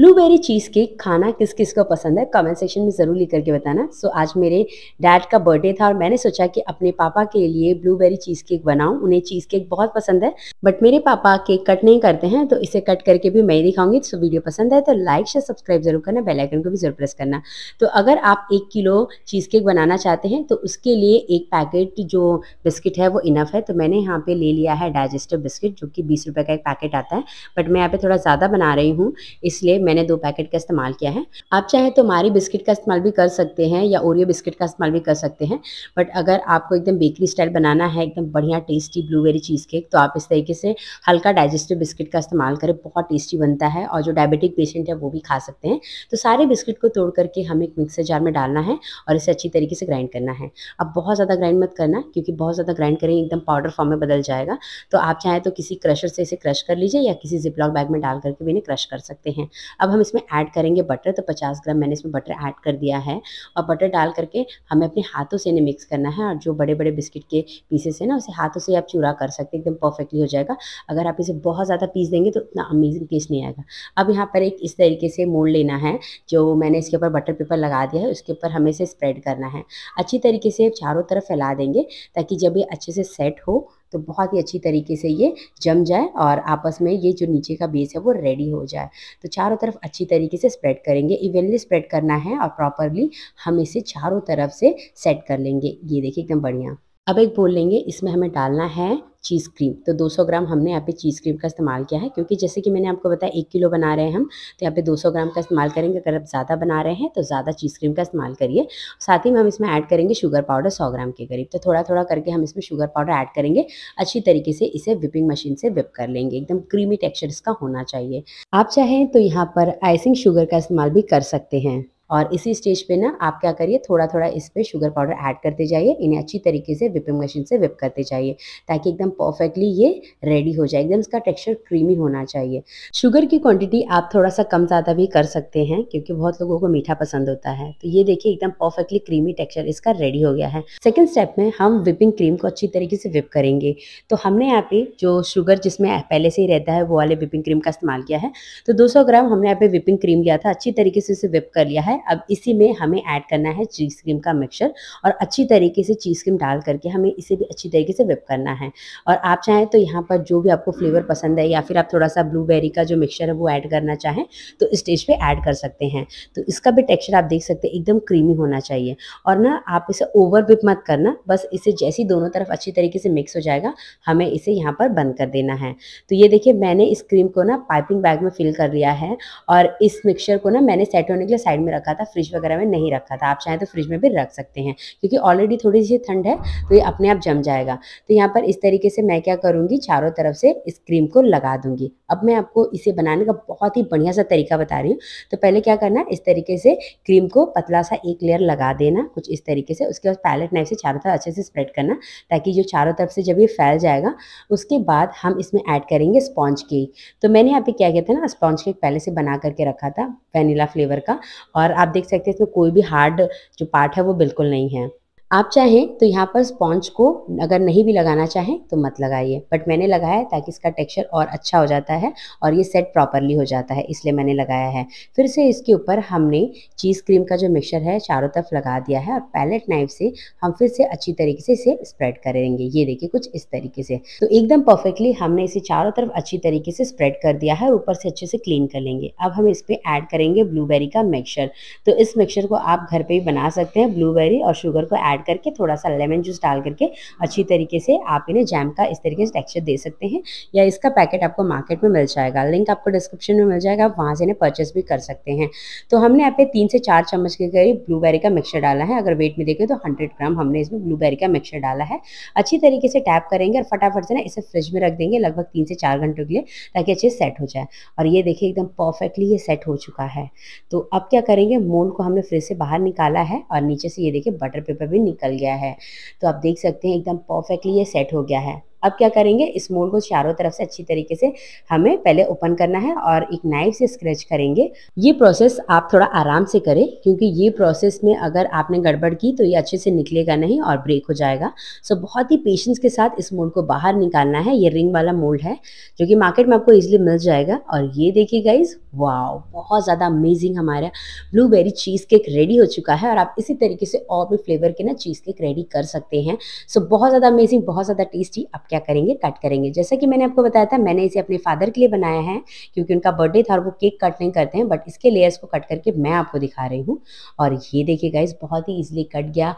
blueberry cheese cake खाना किस किस को पसंद है कमेंट सेक्शन में ज़रूर लिख करके बताना सो so, आज मेरे डैड का बर्थडे था और मैंने सोचा कि अपने पापा के लिए ब्लूबेरी चीज़ केक बनाऊं उन्हें चीज़ केक बहुत पसंद है बट मेरे पापा केक कट नहीं करते हैं तो इसे कट करके भी मैं ही दिखाऊंगी सो so, वीडियो पसंद है तो लाइक शेयर सब्सक्राइब जरूर करना बेलाइकन को भी जरूर प्रेस करना तो अगर आप एक किलो चीज़ केक बनाना चाहते हैं तो उसके लिए एक पैकेट जो बिस्किट है वो इनफ है तो मैंने यहाँ पर ले लिया है डाइजेस्टिव बिस्किट जो कि बीस रुपये का एक पैकेट आता है बट मैं यहाँ पर थोड़ा ज़्यादा बना रही हूँ इसलिए मैंने दो पैकेट का इस्तेमाल किया है आप चाहे तो मारी बिस्किट का इस्तेमाल भी कर सकते हैं या ओरियो बिस्किट का इस्तेमाल भी कर सकते हैं बट अगर आपको एकदम बेकरी स्टाइल बनाना है एकदम बढ़िया टेस्टी ब्लूबेरी चीज़ केक तो आप इस तरीके से हल्का डाइजेस्टिव बिस्किट का इस्तेमाल करें बहुत टेस्टी बनता है और जो डायबिटिक पेशेंट है वो भी खा सकते हैं तो सारे बिस्किट को तोड़ करके हमें एक मिक्सर जार में डालना है और इसे अच्छी तरीके से ग्राइंड करना है अब बहुत ज़्यादा ग्राइंड मत करना क्योंकि बहुत ज़्यादा ग्राइंड करेंगे एकदम पाउडर फॉर्म में बदल जाएगा तो आप चाहें तो किसी क्रशर से इसे क्रश कर लीजिए या किसी जिपलॉक बैग में डाल करके भी इन्हें क्रश कर सकते हैं अब हम इसमें ऐड करेंगे बटर तो पचास ग्राम मैंने इसमें बटर ऐड कर दिया है और बटर डाल करके हमें अपने हाथों से इन्हें मिक्स करना है और जो बड़े बड़े बिस्किट के पीसेस हैं ना उसे हाथों से आप चूरा कर सकते एकदम परफेक्टली हो जाएगा अगर आप इसे बहुत ज़्यादा पीस देंगे तो उतना अमेजिंग टेस्ट नहीं आएगा अब यहाँ पर एक इस तरीके से मोड़ लेना है जो मैंने इसके ऊपर बटर पेपर लगा दिया है उसके ऊपर हमें इसे स्प्रेड करना है अच्छी तरीके से चारों तरफ फैला देंगे ताकि जब ये अच्छे से सेट हो तो बहुत ही अच्छी तरीके से ये जम जाए और आपस में ये जो नीचे का बेस है वो रेडी हो जाए तो चारों तरफ अच्छी तरीके से स्प्रेड करेंगे इवेनली स्प्रेड करना है और प्रॉपरली हम इसे चारों तरफ से सेट कर लेंगे ये देखिए एकदम बढ़िया अब एक बोल लेंगे इसमें हमें डालना है चीज़ क्रीम तो 200 ग्राम हमने यहाँ पे चीज़ क्रीम का इस्तेमाल किया है क्योंकि जैसे कि मैंने आपको बताया एक किलो बना रहे हैं हम तो यहाँ पे 200 ग्राम का इस्तेमाल करेंगे अगर आप ज़्यादा बना रहे हैं तो ज़्यादा चीज़ क्रीम का इस्तेमाल करिए साथ ही में हम इसमें ऐड करेंगे शुगर पाउडर सौ ग्राम के करीब तो थोड़ा थोड़ा करके हम इसमें शुगर पाउडर ऐड करेंगे अच्छी तरीके से इसे विपिंग मशीन से विप कर लेंगे एकदम क्रीमी टेक्स्चर इसका होना चाहिए आप चाहें तो यहाँ पर आइसिंग शुगर का इस्तेमाल भी कर सकते हैं और इसी स्टेज पे ना आप क्या करिए थोड़ा थोड़ा इस पर शुगर पाउडर ऐड करते जाइए इन्हें अच्छी तरीके से विपिंग मशीन से विप करते जाइए ताकि एकदम परफेक्टली ये रेडी हो जाए एकदम इसका टेक्सचर क्रीमी होना चाहिए शुगर की क्वांटिटी आप थोड़ा सा कम ज़्यादा भी कर सकते हैं क्योंकि बहुत लोगों को मीठा पसंद होता है तो ये देखिए एकदम परफेक्टली क्रीमी टेक्सचर इसका रेडी हो गया है सेकेंड स्टेप में हम विपिंग क्रीम को अच्छी तरीके से विप करेंगे तो हमने यहाँ पे जो शुगर जिसमें पहले से ही रहता है वो वाले विपिंग क्रीम का इस्तेमाल किया है तो दो ग्राम हमने यहाँ पे विपिंग क्रीम लिया था अच्छी तरीके से इसे विप कर लिया है है अब इसी में हमें ऐड करना है चीज़ क्रीम का मिक्सचर और अच्छी तरीके से चीज़ क्रीम डाल करके हमें इसे भी अच्छी तरीके से विप करना है और आप चाहें तो यहाँ पर जो भी आपको फ्लेवर पसंद है या फिर आप थोड़ा सा ब्लूबेरी का जो मिक्सचर है वो ऐड करना चाहें तो स्टेज पर ऐड कर सकते हैं तो इसका भी टेक्स्चर आप देख सकते हैं एकदम क्रीमी होना चाहिए और ना आप इसे ओवर विप मत करना बस इसे जैसी दोनों तरफ अच्छी तरीके से मिक्स हो जाएगा हमें इसे यहाँ पर बंद कर देना है तो ये देखिए मैंने इस क्रीम को ना पाइपिंग बैग में फिल कर लिया है और इस मिक्सचर को ना मैंने सेट होने के लिए साइड में रख रखा था फ्रिज वगैरह में नहीं रखा था आप चाहें तो फ्रिज में भी रख सकते हैं क्योंकि ऑलरेडी थोड़ी सी ठंड है तो ये अपने आप जम जाएगा तो यहाँ पर इस तरीके से मैं क्या करूँगी चारों तरफ से इस क्रीम को लगा दूँगी अब मैं आपको इसे बनाने का बहुत ही बढ़िया सा तरीका बता रही हूँ तो पहले क्या करना है इस तरीके से क्रीम को पतला सा एक लेयर लगा देना कुछ इस तरीके से उसके बाद पैलेट नाइफ से चारों तरफ अच्छे से स्प्रेड करना ताकि जो चारों तरफ से जब ये फैल जाएगा उसके बाद हम इसमें ऐड करेंगे स्पॉन्ज केक तो मैंने यहाँ पे क्या किया था ना स्पॉन्ज केक पहले से बना करके रखा था वेनीला फ्लेवर का और आप देख सकते हैं इसमें कोई भी हार्ड जो पार्ट है वो बिल्कुल नहीं है आप चाहें तो यहाँ पर स्पॉन्ज को अगर नहीं भी लगाना चाहें तो मत लगाइए बट मैंने लगाया है ताकि इसका टेक्सचर और अच्छा हो जाता है और ये सेट प्रॉपरली हो जाता है इसलिए मैंने लगाया है फिर से इसके ऊपर हमने चीज़ क्रीम का जो मिक्सचर है चारों तरफ लगा दिया है और पैलेट नाइफ से हम फिर से अच्छी तरीके से इसे स्प्रेड करेंगे ये देखिए कुछ इस तरीके से तो एकदम परफेक्टली हमने इसे चारों तरफ अच्छी तरीके से स्प्रेड कर दिया है और ऊपर से अच्छे से क्लीन कर लेंगे अब हम इस पर ऐड करेंगे ब्लूबेरी का मिक्सचर तो इस मिक्सचर को आप घर पर भी बना सकते हैं ब्लूबेरी और शुगर को ऐड करके थोड़ा सा लेमन जूस डाल करके अच्छी तरीके से आप इन्हें जैम का इस तरीके से टेक्सचर दे सकते हैं या इसका पैकेट आपको मार्केट में मिल जाएगा लिंक आपको डिस्क्रिप्शन में मिल जाएगा आप वहाँ से इन्हें परचेस भी कर सकते हैं तो हमने यहाँ पे तीन से चार चम्मच के करीब ब्लूबेरी का मिक्सर डाला है अगर वेट में देखें तो हंड्रेड ग्राम हमने इसमें ब्लूबेरी का मिक्सर डाला है अच्छी तरीके से टैप करेंगे और फटाफट से ना इसे फ्रिज में रख देंगे लगभग तीन से चार घंटों के लिए ताकि अच्छे सेट हो जाए और ये देखिए एकदम परफेक्टली ये सेट हो चुका है तो अब क्या करेंगे मोल्ड को हमने फ्रिज से बाहर निकाला है और नीचे से ये देखिए बटर पेपर भी निकल गया है तो आप देख सकते हैं एकदम परफेक्टली ये सेट हो गया है अब क्या करेंगे इस मोल्ड को चारों तरफ से अच्छी तरीके से हमें पहले ओपन करना है और एक नाइफ से स्क्रैच करेंगे ये प्रोसेस आप थोड़ा आराम से करें क्योंकि ये प्रोसेस में अगर आपने गड़बड़ की तो ये अच्छे से निकलेगा नहीं और ब्रेक हो जाएगा सो बहुत ही पेशेंस के साथ इस मोल्ड को बाहर निकालना है ये रिंग वाला मोल्ड है जो कि मार्केट में आपको इजिली मिल जाएगा और ये देखिए गाइज वाओ बहुत ज़्यादा अमेजिंग हमारा ब्लूबेरी चीज़ केक रेडी हो चुका है और आप इसी तरीके से और भी फ्लेवर के ना चीज़ केक रेडी कर सकते हैं सो बहुत ज़्यादा अमेजिंग बहुत ज़्यादा टेस्टी आप क्या करेंगे कट करेंगे जैसा कि मैंने आपको बताया था मैंने इसे अपने फादर के लिए बनाया है क्योंकि उनका बर्थडे था और वो केक कट नहीं करते हैं बट इसके लेयर्स को कट करके मैं आपको दिखा रही हूँ और ये देखिए गाइज बहुत ही ईजिली कट गया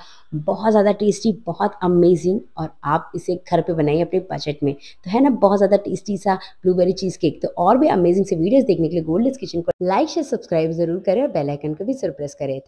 बहुत ज़्यादा टेस्टी बहुत अमेजिंग और आप इसे घर पर बनाइए अपने बजट में तो है ना बहुत ज़्यादा टेस्टी सा ब्लूबेरी चीज़ केक तो और भी अमेजिंग से वीडियोज़ देखने के लिए गोल्ड किचन को लाइक शेयर सब्सक्राइब जरूर करें और बेलाइकन को भी जरूर प्रेस करें